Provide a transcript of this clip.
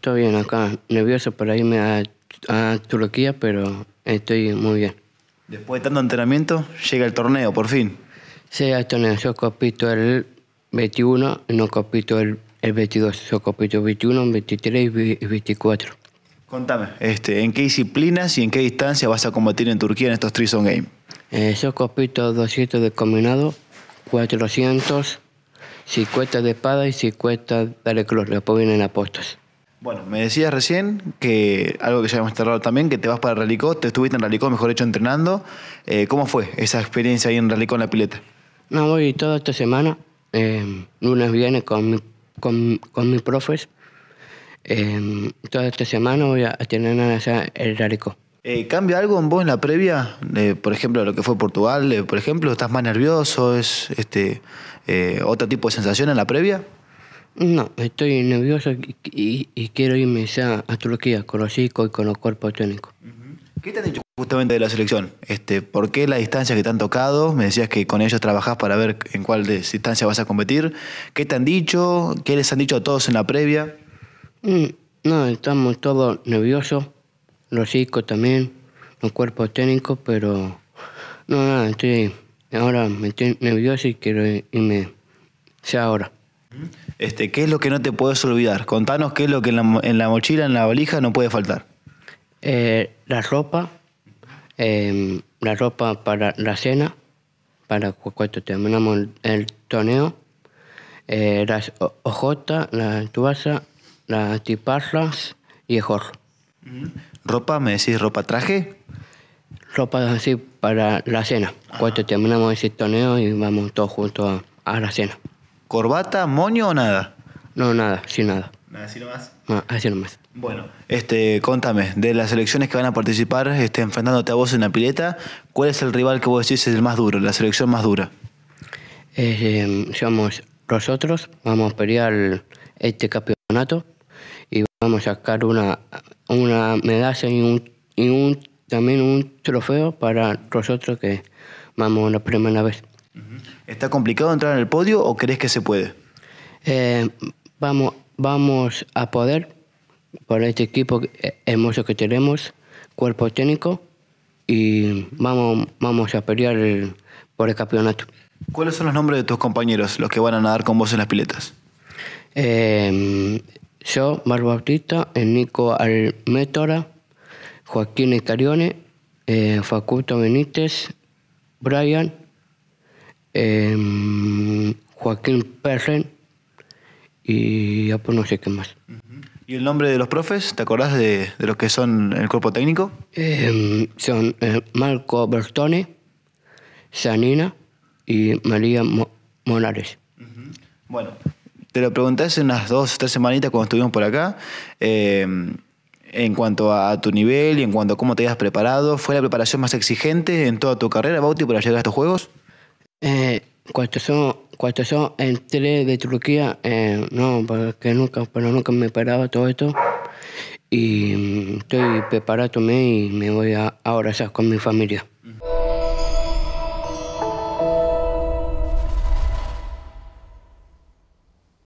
Estoy bien acá, nervioso para irme a, Turquía, pero estoy muy bien. Después de tanto entrenamiento, llega el torneo, por fin. Sí, el torneo. Yo compito el 21, no copito el, 22. Yo compito 21, 23 y 24. Contame, este, ¿en qué disciplinas y en qué distancia vas a combatir en Turquía en estos Trison Games? Eh, yo compito 200 de combinado, 400, 50 de espada y 50 de reclus. Después vienen apostas. Bueno, me decías recién que algo que ya hemos tardado también, que te vas para Ralicó, te estuviste en Ralicó, mejor hecho, entrenando. Eh, ¿Cómo fue esa experiencia ahí en Ralicó en la pileta? No, voy toda esta semana, eh, lunes viene con, mis profes. Eh, toda esta semana voy a tener en el Ralicó. ¿Cambia algo en vos en la previa? por ejemplo, lo que fue Portugal, por ejemplo, ¿estás más nervioso? ¿Es este, otro tipo de sensación en la previa? No, estoy nervioso y, y, quiero irme ya a Turquía con los chicos y con los cuerpos técnicos. ¿Qué te han dicho justamente de la selección? Este, ¿Por qué la distancia que te han tocado? Me decías que con ellos trabajás para ver en cuál distancia vas a competir. ¿Qué te han dicho? ¿Qué les han dicho a todos en la previa? Mm, no, estamos todos nerviosos, los chicos también, los cuerpos técnicos, pero no, nada, estoy, ahora me nervioso y quiero irme ya ahora. Este, ¿Qué es lo que no te puedes olvidar? Contanos qué es lo que en la, mochila, en la valija, no puede faltar. Eh, la ropa, em, la ropa para la cena, para cuando terminamos el torneo, eh, las hojotas, la tuaza, las tiparras y el jorro. Mm. ¿Ropa? ¿Me decís ropa traje? Ropa así para la cena. Ah. Cuando terminamos ese torneo y vamos todos juntos a la cena. ¿Corbata, moño o nada? No, nada, sin nada. ¿Nada, así nomás? No, así nomás. Bueno, este, contame, de las selecciones que van a participar, este, enfrentándote a vos en la pileta, ¿cuál es el rival que vos decís es el más duro, la selección más dura? somos em, nosotros, vamos a pelear este campeonato y vamos a sacar una, una medalla y, un, y un, también un trofeo para nosotros que vamos la primera vez. ¿Está complicado entrar en el podio o crees que se puede? Eh, vamos, vamos a poder por este equipo eh, hermoso que tenemos, cuerpo técnico, y vamos, vamos a pelear por el campeonato. ¿Cuáles son los nombres de tus compañeros, los que van a nadar con vos en las piletas? Eh, yo, Mar Bautista, Nico Almétora, Joaquín Escarione, eh, Facundo Benítez, Brian Em, Joaquín Perren y ya pues no sé qué más. ¿Y el nombre de los profes? ¿Te acordás de, los que son el cuerpo técnico? Em, son eh, Marco Bertone, Sanina y María Molares. Bueno, te lo pregunté hace unas dos, tres semanitas cuando estuvimos por acá. Em, en cuanto a tu nivel y en cuanto a cómo te habías preparado, ¿fue la preparación más exigente en toda tu carrera, Bauti, para llegar a estos juegos? Eh, cuando son cuando yo entré de Turquía, eh, no, porque nunca, pero nunca me esperaba todo esto. Y mm, estoy preparado y me voy a, ahora ya con mi familia.